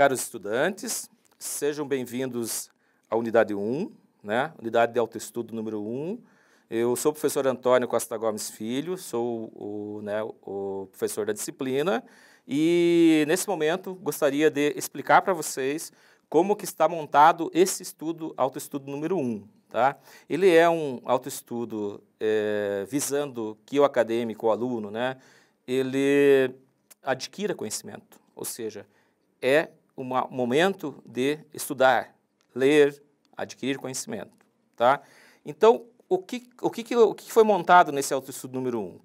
Caros estudantes, sejam bem-vindos à unidade 1, né? unidade de autoestudo número 1. Eu sou o professor Antônio Costa Gomes Filho, sou o, né, o professor da disciplina e, nesse momento, gostaria de explicar para vocês como que está montado esse estudo, autoestudo número 1. Tá? Ele é um autoestudo é, visando que o acadêmico, o aluno, né, ele adquira conhecimento, ou seja, é um momento de estudar, ler, adquirir conhecimento, tá? Então, o que, o que, o que foi montado nesse autoestudo número 1? Um?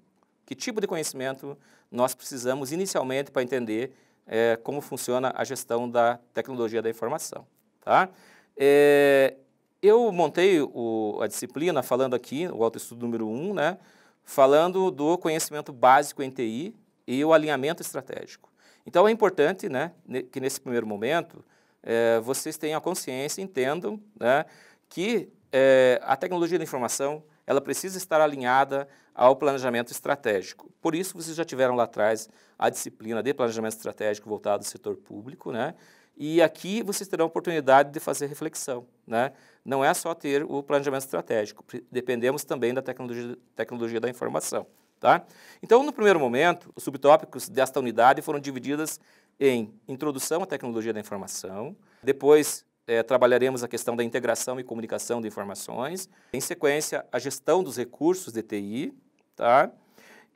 Que tipo de conhecimento nós precisamos inicialmente para entender é, como funciona a gestão da tecnologia da informação, tá? É, eu montei o, a disciplina falando aqui, o autoestudo número 1, um, né? Falando do conhecimento básico em TI e o alinhamento estratégico. Então é importante né, que nesse primeiro momento é, vocês tenham a consciência, entendam né, que é, a tecnologia da informação ela precisa estar alinhada ao planejamento estratégico. Por isso, vocês já tiveram lá atrás a disciplina de planejamento estratégico voltado ao setor público, né? E aqui vocês terão a oportunidade de fazer reflexão, né? Não é só ter o planejamento estratégico, dependemos também da tecnologia, tecnologia da informação. Tá? Então, no primeiro momento, os subtópicos desta unidade foram divididas em introdução à tecnologia da informação, depois é, trabalharemos a questão da integração e comunicação de informações, em sequência, a gestão dos recursos de TI, tá?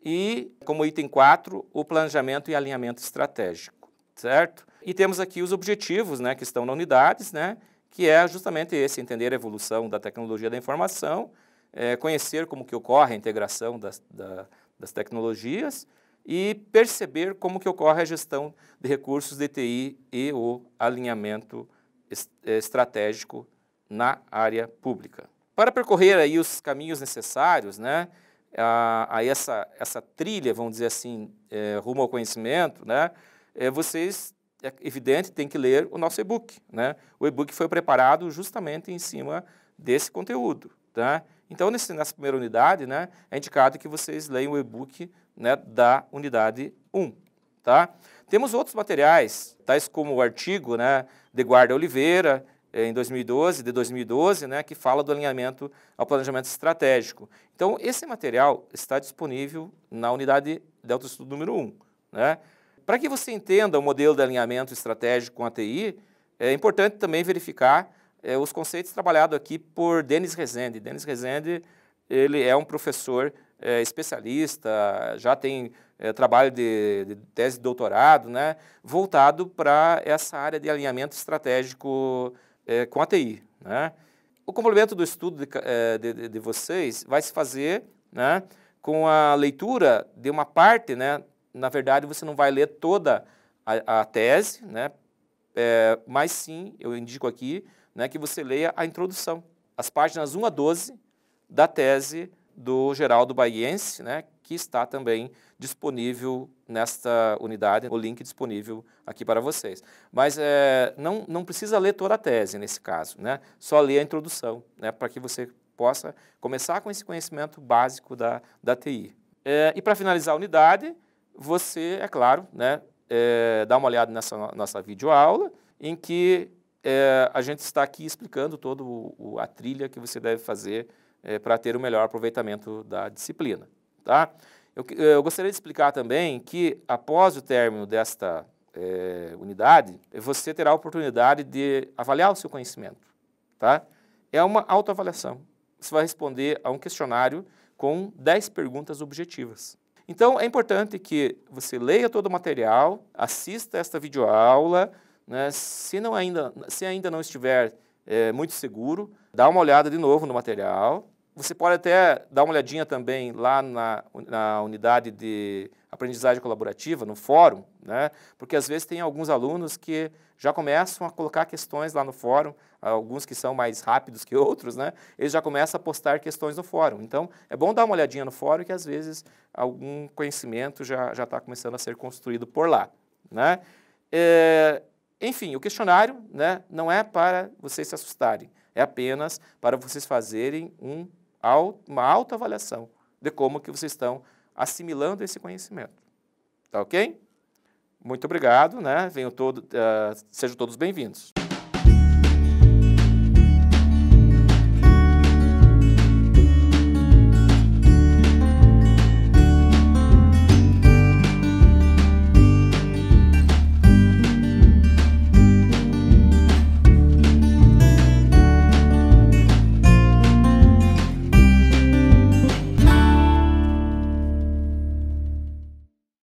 e, como item 4, o planejamento e alinhamento estratégico, certo? E temos aqui os objetivos né, que estão na unidades, né, que é justamente esse, entender a evolução da tecnologia da informação, é, conhecer como que ocorre a integração das, da, das tecnologias e perceber como que ocorre a gestão de recursos de TI e o alinhamento est é, estratégico na área pública. Para percorrer aí os caminhos necessários, né, a, a essa, essa trilha, vamos dizer assim, é, rumo ao conhecimento, né, é, vocês, é evidente, tem que ler o nosso e-book. Né? O e-book foi preparado justamente em cima desse conteúdo. Tá? Então, nesse, nessa primeira unidade, né, é indicado que vocês leiam o e-book né, da unidade 1. Tá? Temos outros materiais, tais como o artigo né, de Guarda Oliveira, eh, em 2012, de 2012, né, que fala do alinhamento ao planejamento estratégico. Então, esse material está disponível na unidade de autoestudo número 1. Né? Para que você entenda o modelo de alinhamento estratégico com a TI, é importante também verificar é, os conceitos trabalhados aqui por Denis Rezende. Denis Rezende, ele é um professor é, especialista, já tem é, trabalho de, de, tese de doutorado, né, voltado para essa área de alinhamento estratégico é, com a TI. Né? O complemento do estudo é, de, de, de vocês vai se fazer né, com a leitura de uma parte, né, na verdade você não vai ler toda a, a tese, né, é, mas sim, eu indico aqui, né, que você leia a introdução, as páginas 1 a 12 da tese do Geraldo Baiense, né, que está também disponível nesta unidade, o link disponível aqui para vocês. Mas é, não, não precisa ler toda a tese nesse caso, né? só ler a introdução, né, para que você possa começar com esse conhecimento básico da, da TI. É, eh, e para finalizar a unidade, você, é claro, né, é, dá uma olhada nessa nossa videoaula, em que é, a gente está aqui explicando toda a trilha que você deve fazer é, para ter o melhor aproveitamento da disciplina. Tá? Eu, eu, gostaria de explicar também que após o término desta é, unidade, você terá a oportunidade de avaliar o seu conhecimento. Tá? É uma autoavaliação. Você vai responder a um questionário com 10 perguntas objetivas. Então, é importante que você leia todo o material, assista esta videoaula, né? Se, não ainda, se ainda não estiver é, muito seguro, dá uma olhada de novo no material. Você pode até dar uma olhadinha também lá na, na unidade de aprendizagem colaborativa, no fórum, né? porque às vezes tem alguns alunos que já começam a colocar questões lá no fórum, alguns que são mais rápidos que outros, né? eles já começam a postar questões no fórum. Então, é bom dar uma olhadinha no fórum, que às vezes algum conhecimento já está começando a ser construído por lá. Né? É, enfim, o questionário né, não é para vocês se assustarem, é apenas para vocês fazerem um, uma autoavaliação de como que vocês estão assimilando esse conhecimento. Tá ok? Muito obrigado, né? Venham todo, uh, sejam todos bem-vindos.